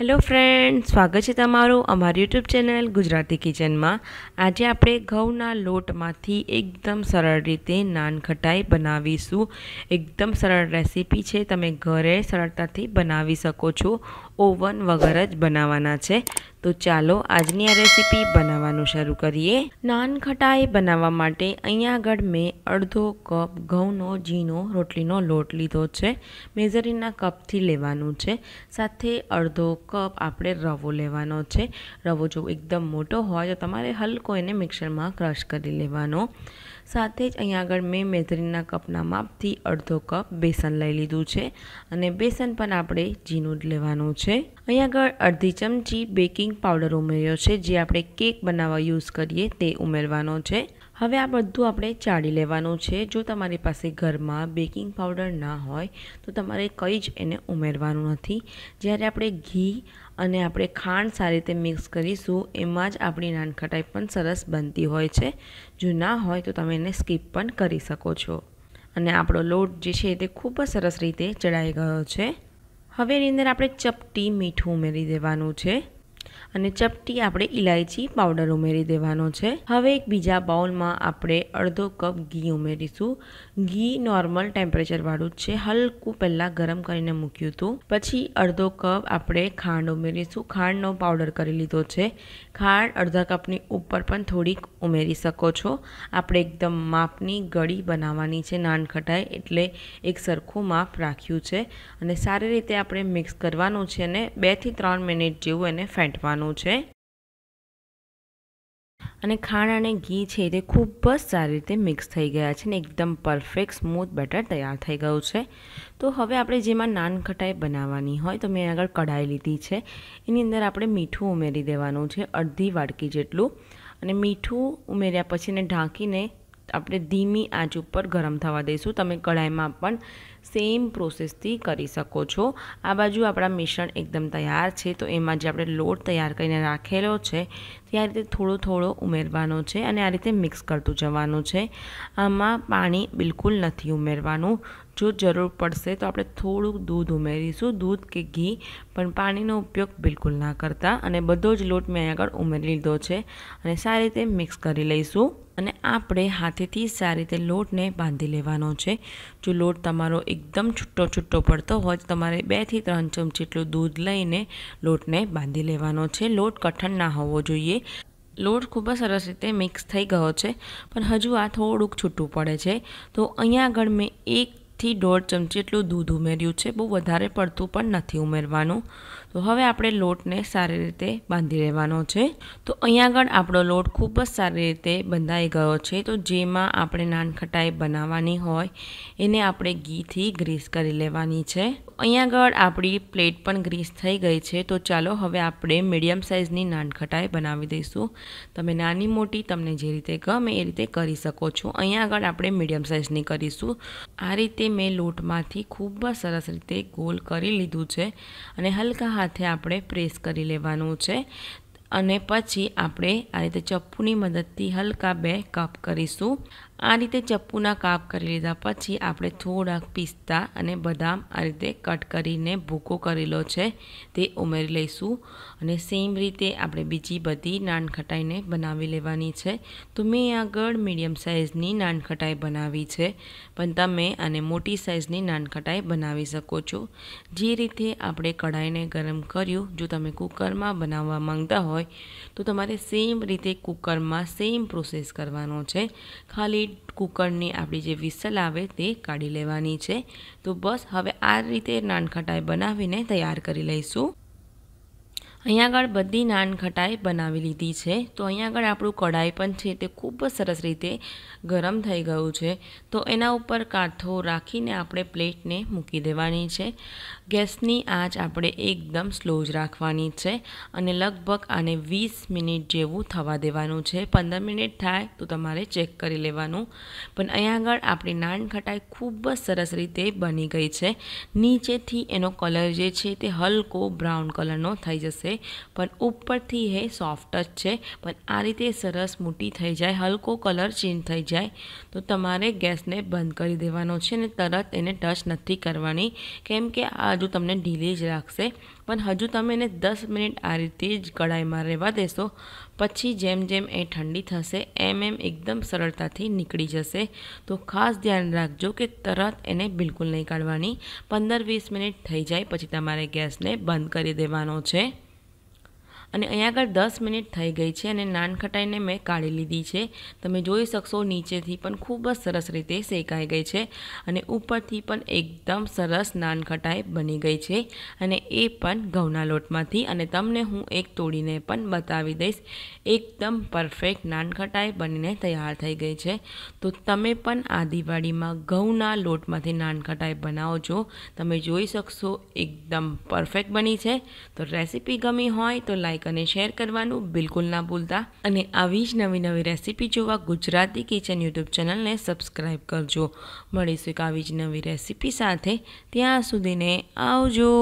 hello friend સ્વાગત છે તમારું અમારી યુટ્યુબ ચેનલ ગુજરાતી કિચનમાં આજે આપણે ઘઉંના લોટમાંથી એકદમ સરળ રીતે નાન ખટાઈ બનાવીશું એકદમ સરળ રેસીપી છે તમે ઘરે સરળતાથી બનાવી શકો છો ઓવન વગર જ બનાવવાના છે તો ચાલો આજની આ રેસીપી બનાવવાનું શરૂ કરીએ નાન ખટાઈ બનાવવા માટે અહીંયા આગળ મેં અડધો કપ ઘઉંનો ઝીનો રોટલીનો લોટ લીધો છે મેઝરીના કપથી લેવાનું છે સાથે અડધો કપ આપણે રવો લેવાનો છે રવો જો એકદમ મોટો હોય તો તમારે હલકો એને મિક્સરમાં ક્રશ કરી લેવાનો સાથે જ અહીંયા આગળ મેં મેઝરીના કપના માપથી અડધો કપ બેસન લઈ લીધું છે અને બેસન પણ આપણે ઝીણું જ લેવાનું છે અહીંયા આગળ અડધી ચમચી બેકિંગ બેકિંગ પાવડર ઉમેર્યો છે જે આપણે કેક બનાવવા યુઝ કરીએ તે ઉમેરવાનો છે હવે આ બધું આપણે ચાળી લેવાનું છે જો તમારી પાસે ઘરમાં બેકિંગ પાવડર ના હોય તો તમારે કંઈ જ એને ઉમેરવાનું નથી જ્યારે આપણે ઘી અને આપણે ખાંડ સારી રીતે મિક્સ કરીશું એમાં જ આપણી નાનખટાઈ પણ સરસ બનતી હોય છે જો ના હોય તો તમે એને સ્કીપ પણ કરી શકો છો અને આપણો લોટ જે છે તે ખૂબ જ સરસ રીતે ચડાઈ ગયો છે હવે એની અંદર આપણે ચપટી મીઠું ઉમેરી દેવાનું છે અને ચપટી આપણે ઇલાયચી પાવડર ઉમેરી દેવાનો છે હવે એક બીજા બાઉલમાં આપણે અડધો કપ ઘી ઉમેરીશું ઘી નોર્મલ ટેમ્પરેચરવાળું જ છે હલકું પહેલાં ગરમ કરીને મૂક્યું હતું પછી અડધો કપ આપણે ખાંડ ઉમેરીશું ખાંડનો પાવડર કરી લીધો છે ખાંડ અડધા કપની ઉપર પણ થોડીક ઉમેરી શકો છો આપણે એકદમ માપની ગળી બનાવવાની છે નાનખટાઈ એટલે એક સરખું માપ રાખ્યું છે અને સારી રીતે આપણે મિક્સ કરવાનું છે અને બેથી ત્રણ મિનિટ જેવું એને ફેંટવાનું લેવાનું છે અને ખાંડ અને ઘી છે તે ખૂબ જ સારી રીતે મિક્સ થઈ ગયા છે ને એકદમ પરફેક્ટ સ્મૂથ બેટર તૈયાર થઈ ગયું છે તો હવે આપણે જેમાં નાન ખટાઈ બનાવવાની હોય તો મેં આગળ કઢાઈ લીધી છે એની અંદર આપણે મીઠું ઉમેરી દેવાનું છે અડધી વાડકી જેટલું અને મીઠું ઉમેર્યા પછી એને ઢાંકીને આપણે ધીમી આંચ ઉપર ગરમ થવા દઈશું તમે કઢાઈમાં પણ સેમ પ્રોસેસથી કરી શકો છો આ બાજુ આપણા મિશ્રણ એકદમ તૈયાર છે તો એમાં જે આપણે લોટ તૈયાર કરીને રાખેલો છે તે આ રીતે થોડો થોડો ઉમેરવાનો છે અને આ રીતે મિક્સ કરતું જવાનું છે આમાં પાણી બિલકુલ નથી ઉમેરવાનું જો જરૂર પડશે તો આપણે થોડુંક દૂધ ઉમેરીશું દૂધ કે ઘી પણ પાણીનો ઉપયોગ બિલકુલ ના કરતા અને બધો જ લોટ મેં આગળ ઉમેરી લીધો છે અને સારી રીતે મિક્સ કરી લઈશું અને આપણે હાથેથી સારી રીતે લોટને બાંધી લેવાનો છે જો લોટ તમારો એકદમ છૂટો છૂટો પડતો હોય તો તમારે બેથી ત્રણ ચમચી જેટલું દૂધ લઈને લોટને બાંધી લેવાનો છે લોટ કઠણ ના હોવો જોઈએ લોટ ખૂબ જ સરસ રીતે મિક્સ થઈ ગયો છે પણ હજુ આ થોડુંક છૂટું પડે છે તો અહીંયા આગળ મેં એક થી દોઢ ચમચી એટલું દૂધ ઉમેર્યું છે બહુ વધારે પડતું પણ નથી ઉમેરવાનું તો હવે આપણે લોટને સારી રીતે બાંધી લેવાનો છે તો અહીંયા આગળ આપણો લોટ ખૂબ જ સારી રીતે બંધાઈ ગયો છે તો જેમાં આપણે નાનખટાઈ બનાવવાની હોય એને આપણે ઘીથી ગ્રીસ કરી લેવાની છે અહીંયા આગળ આપણી પ્લેટ પણ ગ્રીસ થઈ ગઈ છે તો ચાલો હવે આપણે મીડિયમ સાઇઝની નાનખટાઈ બનાવી દઈશું તમે નાની મોટી તમને જે રીતે ગમે એ રીતે કરી શકો છો અહીંયા આગળ આપણે મીડિયમ સાઇઝની કરીશું આ રીતે મેં લોટમાંથી ખૂબ જ સરસ રીતે ગોલ કરી લીધું છે અને હલકા હાથે આપણે પ્રેસ કરી લેવાનું છે અને પછી આપણે આ રીતે ચપ્પુની મદદથી હલકા બે કપ કરીશું આ રીતે ચપ્પુના કાપ કરી લીધા પછી આપણે થોડાક પિસ્તા અને બદામ આ રીતે કટ કરીને ભૂકો કરેલો છે તે ઉમેરી લઈશું અને સેમ રીતે આપણે બીજી બધી નાનખટાઈને બનાવી લેવાની છે તો મેં આગળ મીડિયમ સાઇઝની નાનખટાઈ બનાવી છે પણ તમે આને મોટી સાઇઝની નાનખટાઈ બનાવી શકો છો જે રીતે આપણે કઢાઈને ગરમ કર્યું જો તમે કુકરમાં બનાવવા માંગતા હોય તો તમારે સેમ રીતે કુકરમાં સેમ પ્રોસેસ કરવાનો છે ખાલી કુકરની આપણી જે વિસલ આવે તે કાઢી લેવાની છે તો બસ હવે આ રીતે નાનખટાઈ બનાવીને તૈયાર કરી લઈશું અહીંયા આગળ બધી નાનખટાઈ બનાવી લીધી છે તો અહીંયા આગળ આપણું કઢાઈ પણ છે તે ખૂબ જ સરસ રીતે ગરમ થઈ ગયું છે તો એના ઉપર કાંથો રાખીને આપણે પ્લેટને મૂકી દેવાની છે ગેસની આંચ આપણે એકદમ સ્લો જ રાખવાની છે અને લગભગ આને વીસ મિનિટ જેવું થવા દેવાનું છે પંદર મિનિટ થાય તો તમારે ચેક કરી લેવાનું પણ અહીંયા આગળ આપણી નાન ખટાઈ ખૂબ જ સરસ રીતે બની ગઈ છે નીચેથી એનો કલર જે છે તે હલકો બ્રાઉન કલરનો થઈ જશે પણ ઉપરથી એ સોફ્ટ જ છે પણ આ રીતે સરસ મોટી થઈ જાય હલકો કલર ચેન્જ થઈ જાય તો તમારે ગેસને બંધ કરી દેવાનો છે અને તરત એને ટચ નથી કરવાની કેમ કે આ બાજુ તમને ઢીલી જ રાખશે પણ હજુ તમે એને દસ મિનિટ આ રીતે જ કઢાઈમાં રહેવા દેશો પછી જેમ જેમ એ ઠંડી થશે એમ એમ એકદમ સરળતાથી નીકળી જશે તો ખાસ ધ્યાન રાખજો કે તરત એને બિલકુલ નહીં કાઢવાની પંદર વીસ મિનિટ થઈ જાય પછી તમારે ગેસને બંધ કરી દેવાનો છે અને અહીંયા આગળ દસ મિનિટ થઈ ગઈ છે અને નાન ખટાઈને મેં કાઢી લીધી છે તમે જોઈ શકશો નીચેથી પણ ખૂબ જ સરસ રીતે શેકાઈ ગઈ છે અને ઉપરથી પણ એકદમ સરસ નાન ખટાઈ બની ગઈ છે અને એ પણ ઘઉંના લોટમાંથી અને તમને હું એક તોડીને પણ બતાવી દઈશ એકદમ પરફેક્ટ નાન ખટાઈ બનીને તૈયાર થઈ ગઈ છે તો તમે પણ આ દિવાળીમાં ઘઉંના લોટમાંથી નાન ખટાઈ બનાવો છો તમે જોઈ શકશો એકદમ પરફેક્ટ બની છે તો રેસીપી ગમી હોય તો લાઈક લાઇક અને શેર કરવાનું બિલકુલ ના ભૂલતા અને આવી જ નવી નવી રેસીપી જોવા ગુજરાતી કિચન યુટ્યુબ ચેનલને સબસ્ક્રાઈબ કરજો મળીશું એક આવી જ નવી રેસીપી સાથે ત્યાં સુધીને આવજો